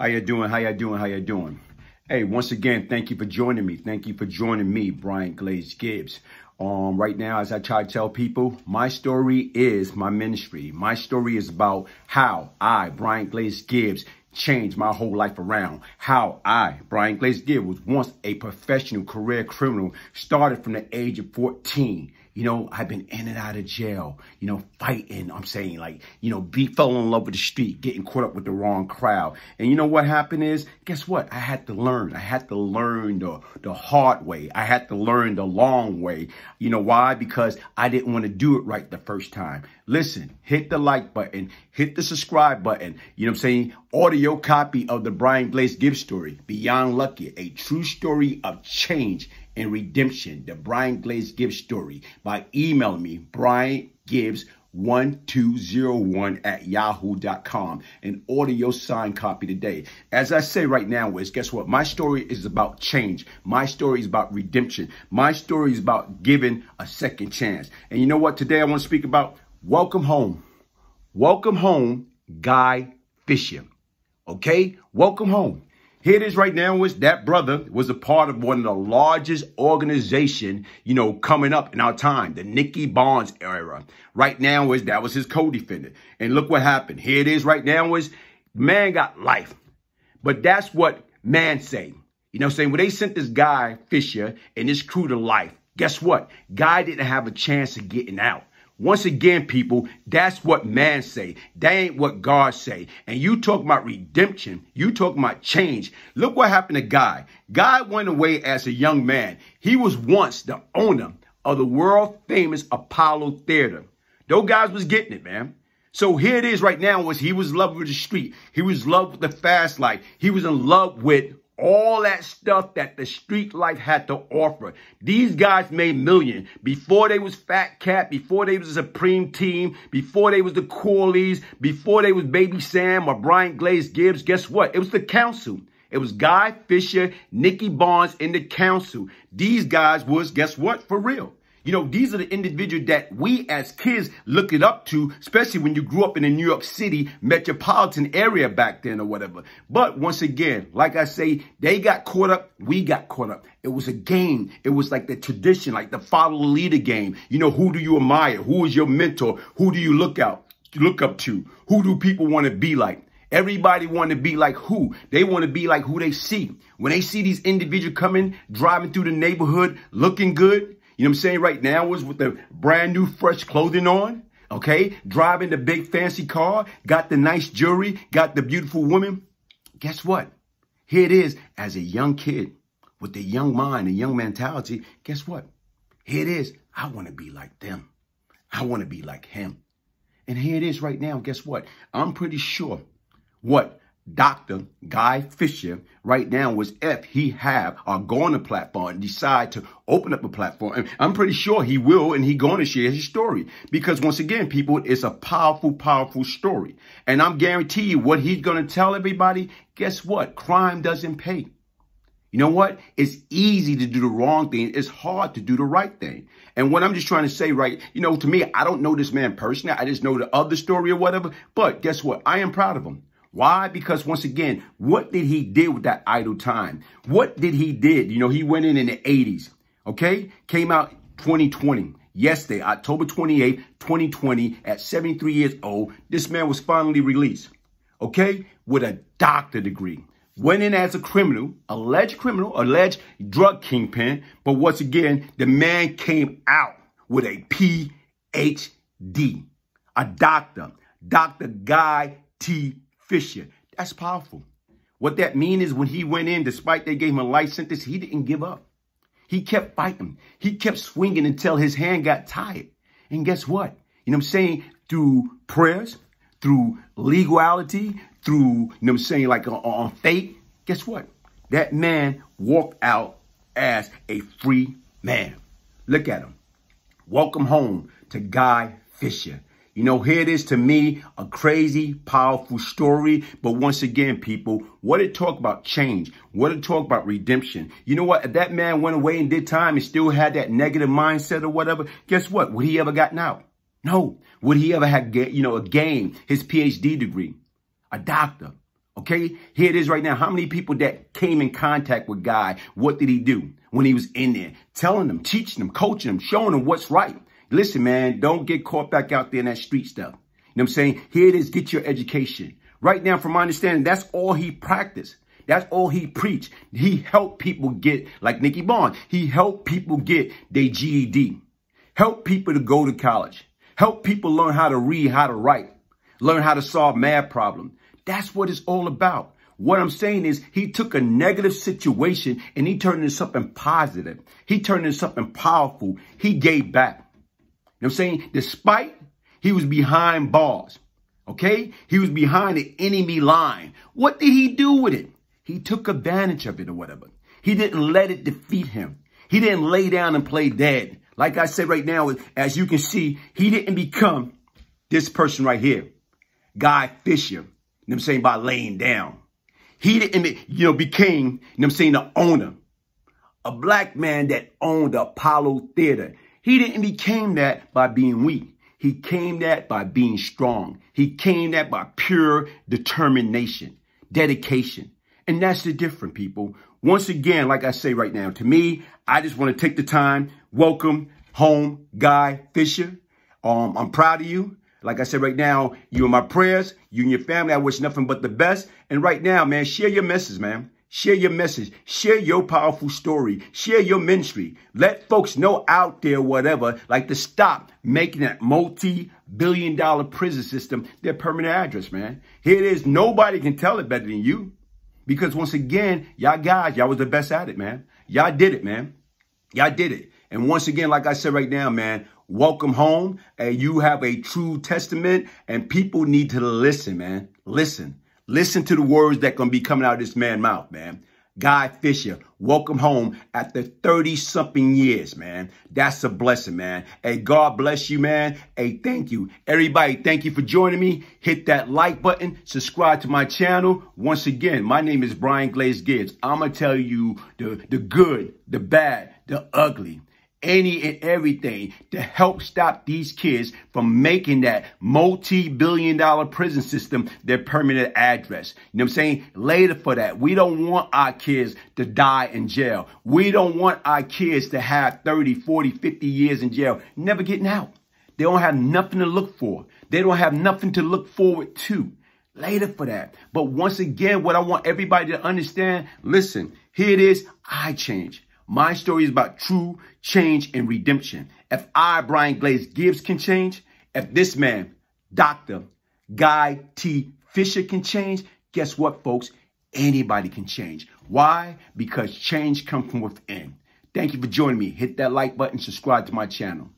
How you doing? How you doing? How you doing? Hey, once again, thank you for joining me. Thank you for joining me, Brian Glaze Gibbs. Um, right now, as I try to tell people, my story is my ministry. My story is about how I, Brian Glaze Gibbs, changed my whole life around. How I, Brian Glaze Gibbs, was once a professional career criminal, started from the age of 14 you know, I've been in and out of jail, you know, fighting. I'm saying like, you know, be fell in love with the street, getting caught up with the wrong crowd. And you know what happened is, guess what? I had to learn. I had to learn the, the hard way. I had to learn the long way. You know why? Because I didn't want to do it right the first time. Listen, hit the like button, hit the subscribe button. You know what I'm saying? Audio copy of the Brian Blaze Gibbs story, Beyond Lucky, a true story of change and redemption, the Brian Glaze Gibbs story, by emailing me, Brian Gibbs. 1201 at yahoo.com and order your signed copy today. As I say right now is guess what? My story is about change. My story is about redemption. My story is about giving a second chance. And you know what? Today I want to speak about welcome home. Welcome home, Guy Fisher. Okay? Welcome home. Here it is right now Was that brother was a part of one of the largest organization, you know, coming up in our time, the Nicky Barnes era. Right now was that was his co-defendant. And look what happened. Here it is right now Was man got life. But that's what man say. You know saying? When they sent this guy, Fisher, and his crew to life, guess what? Guy didn't have a chance of getting out. Once again, people, that's what man say. That ain't what God say. And you talk about redemption. You talk about change. Look what happened to Guy. Guy went away as a young man. He was once the owner of the world famous Apollo Theater. Those guys was getting it, man. So here it is right now was he was in love with the street. He was in love with the fast life. He was in love with all that stuff that the street life had to offer. These guys made million before they was Fat Cat, before they was the Supreme Team, before they was the Corleys, before they was Baby Sam or Brian Glaze Gibbs. Guess what? It was the council. It was Guy Fisher, Nicky Barnes, and the council. These guys was, guess what, for real. You know, these are the individuals that we as kids it up to, especially when you grew up in a New York City metropolitan area back then or whatever. But once again, like I say, they got caught up, we got caught up. It was a game. It was like the tradition, like the follow the leader game. You know, who do you admire? Who is your mentor? Who do you look out, look up to? Who do people want to be like? Everybody want to be like who? They want to be like who they see. When they see these individuals coming, driving through the neighborhood, looking good, you know what I'm saying? Right now is with the brand new fresh clothing on. Okay. Driving the big fancy car. Got the nice jewelry. Got the beautiful woman. Guess what? Here it is as a young kid with a young mind, a young mentality. Guess what? Here it is. I want to be like them. I want to be like him. And here it is right now. Guess what? I'm pretty sure what Dr. Guy Fisher right now was if he have or go on a platform decide to open up a platform. And I'm pretty sure he will and he going to share his story because once again, people, it's a powerful, powerful story. And I'm guarantee you what he's going to tell everybody. Guess what? Crime doesn't pay. You know what? It's easy to do the wrong thing. It's hard to do the right thing. And what I'm just trying to say, right, you know, to me, I don't know this man personally. I just know the other story or whatever. But guess what? I am proud of him. Why? Because once again, what did he do with that idle time? What did he did? You know, he went in in the 80s, okay? Came out 2020. Yesterday, October 28, 2020, at 73 years old, this man was finally released, okay? With a doctor degree. Went in as a criminal, alleged criminal, alleged drug kingpin, but once again, the man came out with a PhD, a doctor, Dr. Guy T. Fisher, That's powerful. What that means is when he went in, despite they gave him a life sentence, he didn't give up. He kept fighting. He kept swinging until his hand got tired. And guess what? You know what I'm saying? Through prayers, through legality, through, you know what I'm saying, like on, on faith, guess what? That man walked out as a free man. Look at him. Welcome home to Guy Fisher. You know, here it is to me, a crazy, powerful story. But once again, people, what it talk about change? What it talk about redemption? You know what? If that man went away and did time and still had that negative mindset or whatever, guess what? Would he ever gotten out? No. Would he ever have, you know, a game, his PhD degree, a doctor? Okay, here it is right now. How many people that came in contact with God, what did he do when he was in there? Telling them, teaching them, coaching them, showing them what's right. Listen, man, don't get caught back out there in that street stuff. You know what I'm saying? Here it is, get your education. Right now, from my understanding, that's all he practiced. That's all he preached. He helped people get, like Nicky Bond, he helped people get their GED. Help people to go to college. Help people learn how to read, how to write. Learn how to solve math problems. That's what it's all about. What I'm saying is he took a negative situation and he turned it into something positive. He turned it into something powerful. He gave back know what I'm saying? Despite he was behind bars, okay? He was behind the enemy line. What did he do with it? He took advantage of it or whatever. He didn't let it defeat him. He didn't lay down and play dead. Like I said right now, as you can see, he didn't become this person right here, Guy Fisher, you know what I'm saying, by laying down. He didn't, you know, became, you know what I'm saying, the owner. A black man that owned the Apollo Theater. He didn't became that by being weak. He came that by being strong. He came that by pure determination, dedication. And that's the difference, people. Once again, like I say right now, to me, I just want to take the time. Welcome home, Guy Fisher. Um, I'm proud of you. Like I said right now, you in my prayers, you and your family. I wish nothing but the best. And right now, man, share your message, man. Share your message. Share your powerful story. Share your ministry. Let folks know out there, whatever, like to stop making that multi billion dollar prison system their permanent address, man. Here it is. Nobody can tell it better than you. Because once again, y'all guys, y'all was the best at it, man. Y'all did it, man. Y'all did it. And once again, like I said right now, man, welcome home. And you have a true testament, and people need to listen, man. Listen. Listen to the words that going to be coming out of this man's mouth, man. Guy Fisher, welcome home after 30 something years, man. That's a blessing, man. Hey, God bless you, man. Hey, thank you. Everybody, thank you for joining me. Hit that like button, subscribe to my channel. Once again, my name is Brian Glaze Gibbs. I'm going to tell you the, the good, the bad, the ugly any and everything to help stop these kids from making that multi-billion dollar prison system their permanent address. You know what I'm saying? Later for that. We don't want our kids to die in jail. We don't want our kids to have 30, 40, 50 years in jail, never getting out. They don't have nothing to look for. They don't have nothing to look forward to. Later for that. But once again, what I want everybody to understand, listen, here it is, I change. My story is about true change and redemption. If I, Brian Glaze Gibbs, can change, if this man, Dr. Guy T. Fisher can change, guess what, folks? Anybody can change. Why? Because change comes from within. Thank you for joining me. Hit that like button, subscribe to my channel.